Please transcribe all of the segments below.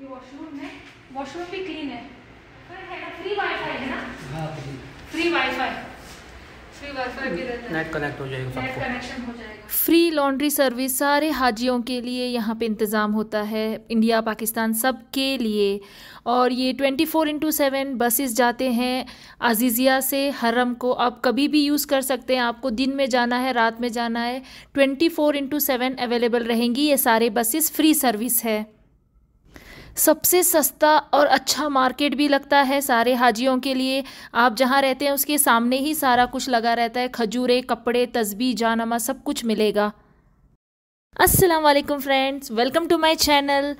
ये वॉशरूम है वॉशरूम भी क्लीन है पर है ना फ्री वाईफाई है ना हाँ free free wifi net connect हो जाएगा नेट कनेक्शन हो जाएगा फ्री लॉन्ड्री सर्विस सारे हाजियों के लिए यहाँ पे इंतज़ाम होता है इंडिया पाकिस्तान सब के लिए और ये 24 फोर इंटू सेवन बसेस जाते हैं अजीज़िया से हरम को आप कभी भी यूज़ कर सकते हैं आपको दिन में जाना है रात में जाना है 24 फोर इंटू सेवन अवेलेबल रहेंगी ये सारे बसेस फ्री सर्विस है सबसे सस्ता और अच्छा मार्केट भी लगता है सारे हाजियों के लिए आप जहाँ रहते हैं उसके सामने ही सारा कुछ लगा रहता है खजूरें कपड़े तस्बी जानमा सब कुछ मिलेगा अस्सलाम वालेकुम friends welcome to my channel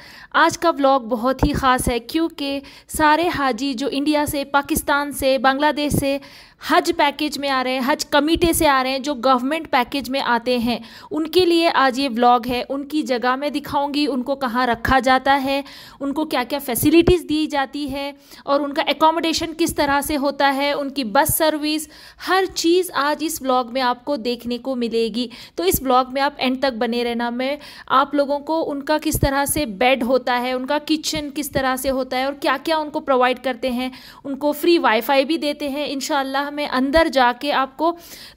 आज का व्लॉग बहुत ही ख़ास है क्योंकि सारे हाजी जो इंडिया से पाकिस्तान से बांग्लादेश से हज पैकेज में आ रहे हैं हज कमीटे से आ रहे हैं जो गवर्नमेंट पैकेज में आते हैं उनके लिए आज ये व्लॉग है उनकी जगह मैं दिखाऊंगी उनको कहाँ रखा जाता है उनको क्या क्या फैसिलिटीज़ दी जाती है और उनका एकोमोडेशन किस तरह से होता है उनकी बस सर्विस हर चीज़ आज इस ब्लॉग में आपको देखने को मिलेगी तो इस ब्लॉग में आप एंड तक बने रहना नाम है आप लोगों को उनका किस तरह से बेड होता है उनका किचन किस तरह से होता है और क्या क्या उनको प्रोवाइड करते हैं उनको फ्री वाईफाई भी देते हैं इन मैं अंदर जाके आपको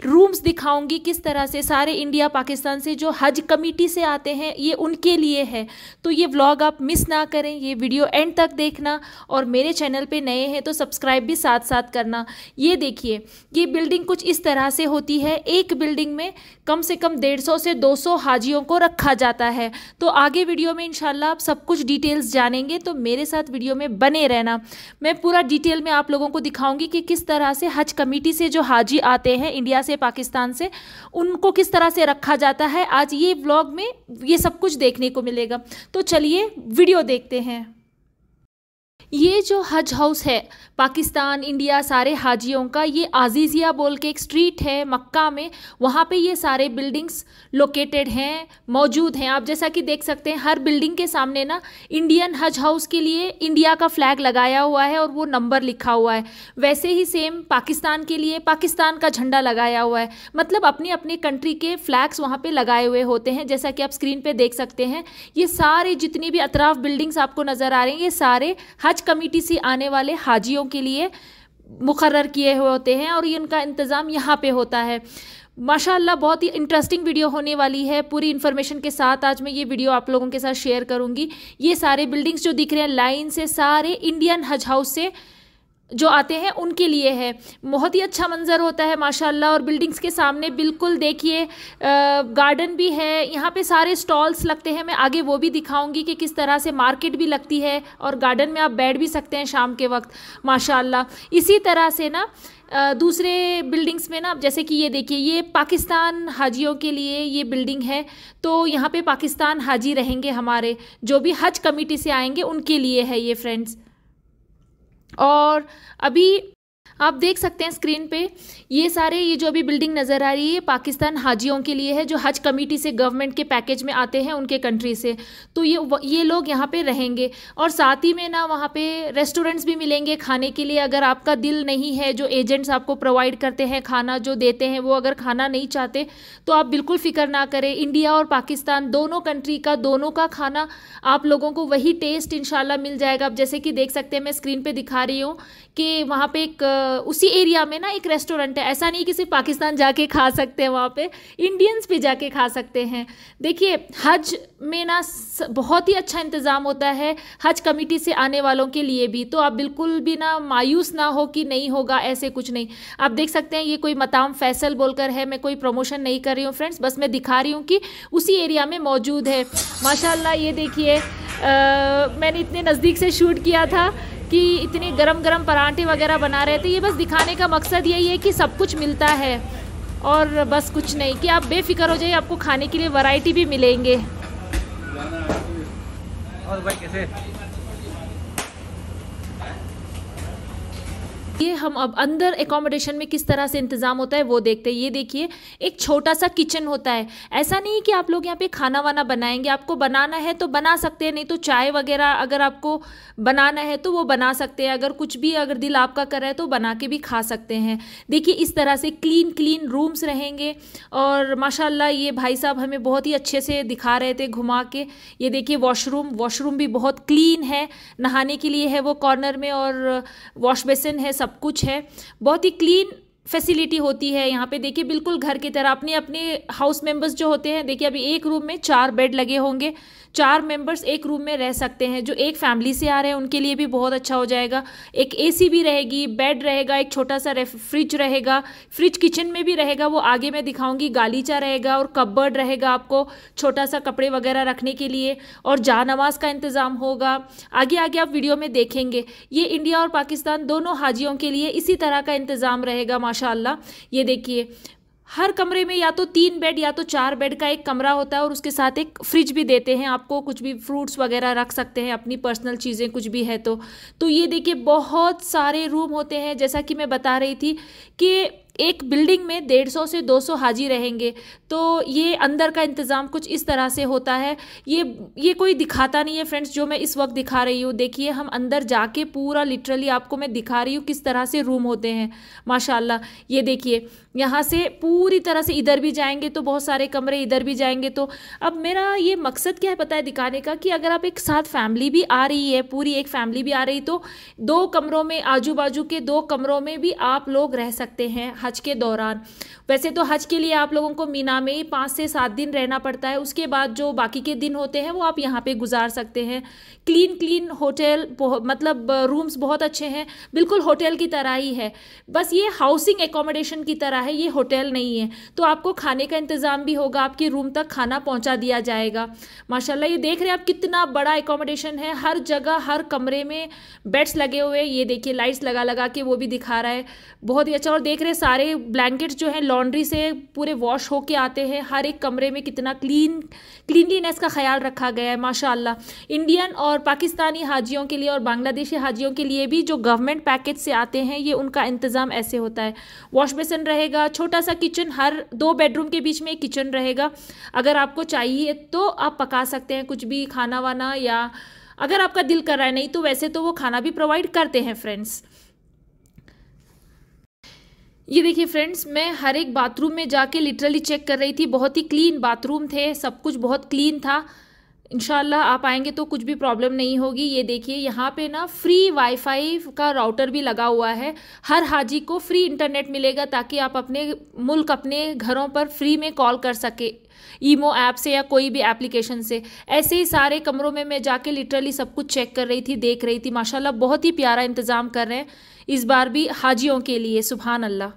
रूम्स दिखाऊंगी किस तरह से सारे इंडिया पाकिस्तान से जो हज कमेटी से आते हैं ये उनके लिए है तो ये व्लॉग आप मिस ना करें ये वीडियो एंड तक देखना और मेरे चैनल पे नए हैं तो सब्सक्राइब भी साथ साथ करना ये देखिए ये बिल्डिंग कुछ इस तरह से होती है एक बिल्डिंग में कम से कम डेढ़ सौ से दो सौ हाजियों को रखा जाता है तो आगे वीडियो में इंशाल्लाह आप सब कुछ डिटेल्स जानेंगे तो मेरे साथ वीडियो में बने रहना मैं पूरा डिटेल में आप लोगों को दिखाऊंगी कि किस तरह से हज कमेटी से जो हाजी आते हैं इंडिया से पाकिस्तान से उनको किस तरह से रखा जाता है आज ये ब्लॉग में ये सब कुछ देखने को मिलेगा तो चलिए वीडियो देखते हैं ये जो हज हाउस है पाकिस्तान इंडिया सारे हाजियों का ये आजीज़िया बोल के एक स्ट्रीट है मक्का में वहाँ पे ये सारे बिल्डिंग्स लोकेटेड हैं मौजूद हैं आप जैसा कि देख सकते हैं हर बिल्डिंग के सामने ना इंडियन हज हाउस के लिए इंडिया का फ्लैग लगाया हुआ है और वो नंबर लिखा हुआ है वैसे ही सेम पाकिस्तान के लिए पाकिस्तान का झंडा लगाया हुआ है मतलब अपनी अपनी कंट्री के फ्लैग्स वहाँ पर लगाए हुए होते हैं जैसा कि आप स्क्रीन पर देख सकते हैं ये सारे जितनी भी अतराफ बिल्डिंग्स आपको नज़र आ रही हैं ये सारे हज हज कमेटी से आने वाले हाजियों के लिए मुकर किए हुए होते हैं और इनका इंतज़ाम यहाँ पे होता है माशाला बहुत ही इंटरेस्टिंग वीडियो होने वाली है पूरी इन्फॉर्मेशन के साथ आज मैं ये वीडियो आप लोगों के साथ शेयर करूँगी ये सारे बिल्डिंग्स जो दिख रहे हैं लाइन से सारे इंडियन हज हाउस से जो आते हैं उनके लिए है बहुत ही अच्छा मंज़र होता है माशाल्लाह और बिल्डिंग्स के सामने बिल्कुल देखिए गार्डन भी है यहाँ पे सारे स्टॉल्स लगते हैं मैं आगे वो भी दिखाऊंगी कि किस तरह से मार्केट भी लगती है और गार्डन में आप बैठ भी सकते हैं शाम के वक्त माशाल्लाह इसी तरह से ना दूसरे बिल्डिंग्स में ना जैसे कि ये देखिए ये पाकिस्तान हाजियों के लिए ये बिल्डिंग है तो यहाँ पर पाकिस्तान हाजी रहेंगे हमारे जो भी हज कमेटी से आएंगे उनके लिए है ये फ्रेंड्स और अभी आप देख सकते हैं स्क्रीन पे ये सारे ये जो अभी बिल्डिंग नज़र आ रही है पाकिस्तान हाजियों के लिए है जो हज कमेटी से गवर्नमेंट के पैकेज में आते हैं उनके कंट्री से तो ये ये लोग यहाँ पे रहेंगे और साथ ही में ना वहाँ पे रेस्टोरेंट्स भी मिलेंगे खाने के लिए अगर आपका दिल नहीं है जो एजेंट्स आपको प्रोवाइड करते हैं खाना जो देते हैं वो अगर खाना नहीं चाहते तो आप बिल्कुल फ़िक्र ना करें इंडिया और पाकिस्तान दोनों कंट्री का दोनों का खाना आप लोगों को वही टेस्ट इन मिल जाएगा आप जैसे कि देख सकते हैं मैं स्क्रीन पर दिखा रही हूँ कि वहाँ पर एक उसी एरिया में ना एक रेस्टोरेंट है ऐसा नहीं कि सिर्फ पाकिस्तान जाके खा सकते हैं वहाँ पे इंडियंस भी जाके खा सकते हैं देखिए हज में ना बहुत ही अच्छा इंतज़ाम होता है हज कमेटी से आने वालों के लिए भी तो आप बिल्कुल भी ना मायूस ना हो कि नहीं होगा ऐसे कुछ नहीं आप देख सकते हैं ये कोई मताम फैसल बोलकर है मैं कोई प्रमोशन नहीं कर रही हूँ फ्रेंड्स बस मैं दिखा रही हूँ कि उसी एरिया में मौजूद है माशाला ये देखिए मैंने इतने नज़दीक से शूट किया था कि इतने गरम गरम परांठे वगैरह बना रहे थे ये बस दिखाने का मकसद यही है कि सब कुछ मिलता है और बस कुछ नहीं कि आप बेफिक्र हो जाइए आपको खाने के लिए वैरायटी भी मिलेंगे और भाई कैसे ये हम अब अंदर एकोमोडेशन में किस तरह से इंतज़ाम होता है वो देखते हैं ये देखिए एक छोटा सा किचन होता है ऐसा नहीं कि आप लोग यहाँ पे खाना वाना बनाएंगे आपको बनाना है तो बना सकते हैं नहीं तो चाय वगैरह अगर आपको बनाना है तो वो बना सकते हैं अगर कुछ भी अगर दिल आपका कर रहा है तो बना के भी खा सकते हैं देखिए इस तरह से क्लीन क्लीन रूम्स रहेंगे और माशाला ये भाई साहब हमें बहुत ही अच्छे से दिखा रहे थे घुमा के ये देखिए वॉशरूम वॉशरूम भी बहुत क्लीन है नहाने के लिए है वो कॉर्नर में और वॉश बेसिन है सब सब कुछ है बहुत ही क्लीन फैसिलिटी होती है यहाँ पे देखिए बिल्कुल घर की तरह अपने अपने हाउस मेंबर्स जो होते हैं देखिए अभी एक रूम में चार बेड लगे होंगे चार मेंबर्स एक रूम में रह सकते हैं जो एक फैमिली से आ रहे हैं उनके लिए भी बहुत अच्छा हो जाएगा एक एसी भी रहेगी बेड रहेगा एक छोटा सा फ्रिज रहेगा फ्रिज किचन में भी रहेगा वो आगे मैं दिखाऊंगी गालीचा रहेगा और कब्बर्ड रहेगा आपको छोटा सा कपड़े वगैरह रखने के लिए और जानवाज का इंतज़ाम होगा आगे आगे आप वीडियो में देखेंगे ये इंडिया और पाकिस्तान दोनों हाजियों के लिए इसी तरह का इंतज़ाम रहेगा माशा माशाल्लाह ये देखिए हर कमरे में या तो तीन बेड या तो चार बेड का एक कमरा होता है और उसके साथ एक फ्रिज भी देते हैं आपको कुछ भी फ्रूट्स वगैरह रख सकते हैं अपनी पर्सनल चीज़ें कुछ भी है तो तो ये देखिए बहुत सारे रूम होते हैं जैसा कि मैं बता रही थी कि एक बिल्डिंग में डेढ़ सौ से दो सौ हाजी रहेंगे तो ये अंदर का इंतज़ाम कुछ इस तरह से होता है ये ये कोई दिखाता नहीं है फ्रेंड्स जो मैं इस वक्त दिखा रही हूँ देखिए हम अंदर जाके पूरा लिटरली आपको मैं दिखा रही हूँ किस तरह से रूम होते हैं माशाल्लाह ये देखिए यहाँ से पूरी तरह से इधर भी जाएंगे तो बहुत सारे कमरे इधर भी जाएंगे तो अब मेरा ये मकसद क्या है पता है दिखाने का कि अगर आप एक साथ फैमिली भी आ रही है पूरी एक फैमिली भी आ रही तो दो कमरों में आजू बाजू के दो कमरों में भी आप लोग रह सकते हैं हज के दौरान वैसे तो हज के लिए आप लोगों को मीना में ही पाँच से सात दिन रहना पड़ता है उसके बाद जो बाकी के दिन होते हैं वो आप यहाँ पे गुजार सकते हैं क्लीन क्लीन होटल मतलब रूम्स बहुत अच्छे हैं बिल्कुल होटल की तरह ही है बस ये हाउसिंग एकोमोडेशन की तरह है ये होटल नहीं है तो आपको खाने का इंतज़ाम भी होगा आपके रूम तक खाना पहुँचा दिया जाएगा माशाला ये देख रहे हैं आप कितना बड़ा एकोमोडेशन है हर जगह हर कमरे में बेड्स लगे हुए ये देखिए लाइट्स लगा लगा के वो भी दिखा रहा है बहुत ही अच्छा और देख रहे सारे सारे ब्लैंकेट्स जो हैं लॉन्ड्री से पूरे वॉश होके आते हैं हर एक कमरे में कितना क्लीन क्लीनलीनेस का ख्याल रखा गया है माशाल्लाह इंडियन और पाकिस्तानी हाजियों के लिए और बांग्लादेशी हाजियों के लिए भी जो गवर्नमेंट पैकेज से आते हैं ये उनका इंतज़ाम ऐसे होता है वॉश बेसन रहेगा छोटा सा किचन हर दो बेडरूम के बीच में एक किचन रहेगा अगर आपको चाहिए तो आप पका सकते हैं कुछ भी खाना वाना या अगर आपका दिल कर रहा है नहीं तो वैसे तो वो खाना भी प्रोवाइड करते हैं फ्रेंड्स ये देखिए फ्रेंड्स मैं हर एक बाथरूम में जाके लिटरली चेक कर रही थी बहुत ही क्लीन बाथरूम थे सब कुछ बहुत क्लीन था इन आप आएंगे तो कुछ भी प्रॉब्लम नहीं होगी ये देखिए यहाँ पे ना फ्री वाईफाई का राउटर भी लगा हुआ है हर हाजी को फ्री इंटरनेट मिलेगा ताकि आप अपने मुल्क अपने घरों पर फ्री में कॉल कर सके ईमो ऐप से या कोई भी एप्लीकेशन से ऐसे ही सारे कमरों में मैं जाके लिटरली सब कुछ चेक कर रही थी देख रही थी माशाल्लाह बहुत ही प्यारा इंतज़ाम कर रहे हैं इस बार भी हाजियों के लिए सुबहान अल्लाह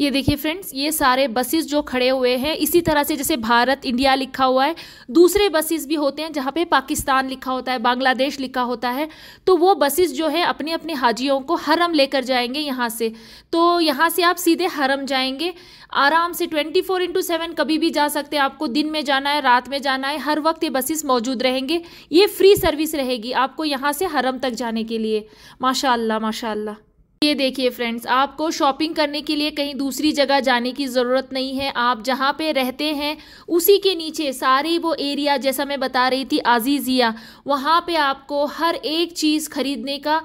ये देखिए फ्रेंड्स ये सारे बसेस जो खड़े हुए हैं इसी तरह से जैसे भारत इंडिया लिखा हुआ है दूसरे बसेस भी होते हैं जहाँ पे पाकिस्तान लिखा होता है बांग्लादेश लिखा होता है तो वो बसेस जो है अपने अपने हाजियों को हरम लेकर जाएंगे यहाँ से तो यहाँ से आप सीधे हरम जाएंगे आराम से ट्वेंटी फोर इंटू सेवन कभी भी जा सकते हैं आपको दिन में जाना है रात में जाना है हर वक्त ये बसेस मौजूद रहेंगे ये फ्री सर्विस रहेगी आपको यहाँ से हरम तक जाने के लिए माशा माशा ये देखिए फ्रेंड्स आपको शॉपिंग करने के लिए कहीं दूसरी जगह जाने की ज़रूरत नहीं है आप जहाँ पे रहते हैं उसी के नीचे सारे वो एरिया जैसा मैं बता रही थी आजीजिया वहाँ पे आपको हर एक चीज़ खरीदने का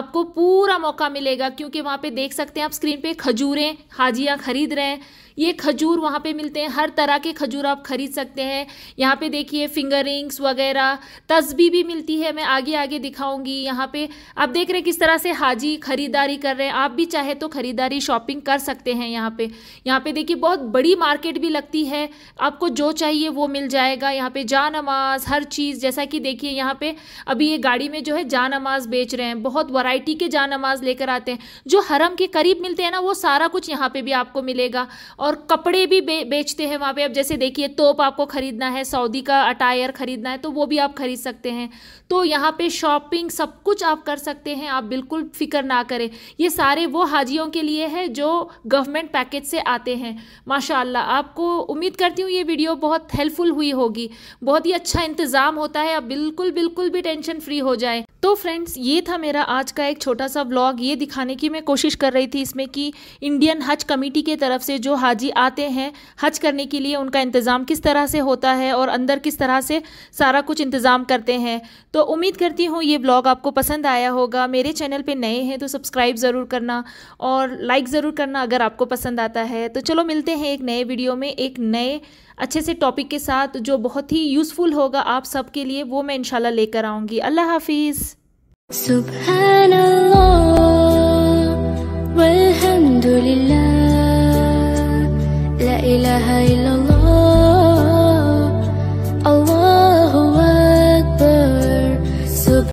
आपको पूरा मौका मिलेगा क्योंकि वहाँ पे देख सकते हैं आप स्क्रीन पे खजूरें हाजियाँ खरीद रहे हैं ये खजूर वहाँ पे मिलते हैं हर तरह के खजूर आप खरीद सकते हैं यहाँ पे देखिए फिंगर रिंग्स वगैरह तस्बी भी मिलती है मैं आगे आगे दिखाऊंगी यहाँ पे आप देख रहे हैं किस तरह से हाजी खरीदारी कर रहे हैं आप भी चाहे तो खरीदारी शॉपिंग कर सकते हैं यहाँ पे यहाँ पे देखिए बहुत बड़ी मार्केट भी लगती है आपको जो चाहिए वो मिल जाएगा यहाँ पे जा नमाज हर चीज़ जैसा कि देखिए यहाँ पे अभी ये गाड़ी में जो है जा नमाज बेच रहे हैं बहुत वराइटी के जा नमाज लेकर आते हैं जो हरम के करीब मिलते हैं ना वो सारा कुछ यहाँ पे भी आपको मिलेगा और कपड़े भी बे, बेचते हैं वहाँ पे अब जैसे देखिए तोप आपको ख़रीदना है सऊदी का अटायर ख़रीदना है तो वो भी आप ख़रीद सकते हैं तो यहाँ पे शॉपिंग सब कुछ आप कर सकते हैं आप बिल्कुल फ़िक्र ना करें ये सारे वो हाजियों के लिए है जो गवर्नमेंट पैकेज से आते हैं माशा आपको उम्मीद करती हूँ ये वीडियो बहुत हेल्पफुल हुई होगी बहुत ही अच्छा इंतज़ाम होता है आप बिल्कुल बिल्कुल भी टेंशन फ्री हो जाए तो फ्रेंड्स ये था मेरा आज का एक छोटा सा ब्लॉग ये दिखाने की मैं कोशिश कर रही थी इसमें कि इंडियन हज कमेटी के तरफ से जो हाज हाजी आते हैं हज करने के लिए उनका इंतज़ाम किस तरह से होता है और अंदर किस तरह से सारा कुछ इंतज़ाम करते हैं तो उम्मीद करती हूँ ये ब्लॉग आपको पसंद आया होगा मेरे चैनल पे नए हैं तो सब्सक्राइब ज़रूर करना और लाइक ज़रूर करना अगर आपको पसंद आता है तो चलो मिलते हैं एक नए वीडियो में एक नए अच्छे से टॉपिक के साथ जो बहुत ही यूज़फुल होगा आप सब के लिए वो मैं इन लेकर आऊँगी अल्लाह हाफिज़ सुबह والحمد لا إله إلا الله